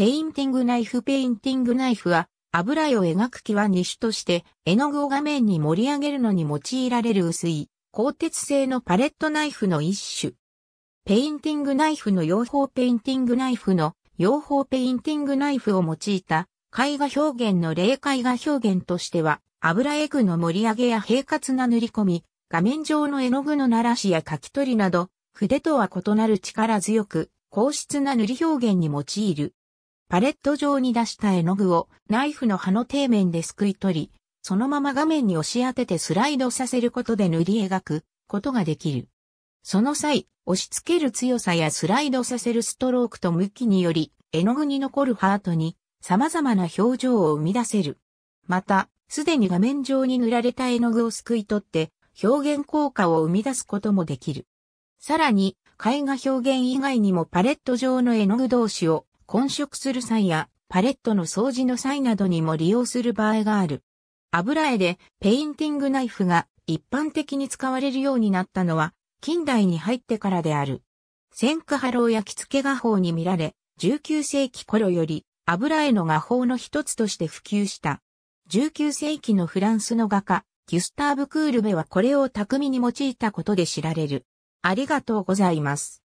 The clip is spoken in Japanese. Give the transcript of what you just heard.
ペインティングナイフペインティングナイフは油絵を描く際に種として絵の具を画面に盛り上げるのに用いられる薄い鋼鉄製のパレットナイフの一種。ペインティングナイフの用法ペインティングナイフの用法ペインティングナイフを用いた絵画表現の例絵画表現としては油絵具の盛り上げや平滑な塗り込み、画面上の絵の具の鳴らしや書き取りなど筆とは異なる力強く硬質な塗り表現に用いる。パレット状に出した絵の具をナイフの刃の底面ですくい取り、そのまま画面に押し当ててスライドさせることで塗り描くことができる。その際、押し付ける強さやスライドさせるストロークと向きにより、絵の具に残るハートに様々な表情を生み出せる。また、すでに画面上に塗られた絵の具をすくい取って表現効果を生み出すこともできる。さらに、絵画表現以外にもパレット状の絵の具同士を混色する際やパレットの掃除の際などにも利用する場合がある。油絵でペインティングナイフが一般的に使われるようになったのは近代に入ってからである。先駆波浪焼き付け画法に見られ、19世紀頃より油絵の画法の一つとして普及した。19世紀のフランスの画家、ギュスターブ・クールベはこれを巧みに用いたことで知られる。ありがとうございます。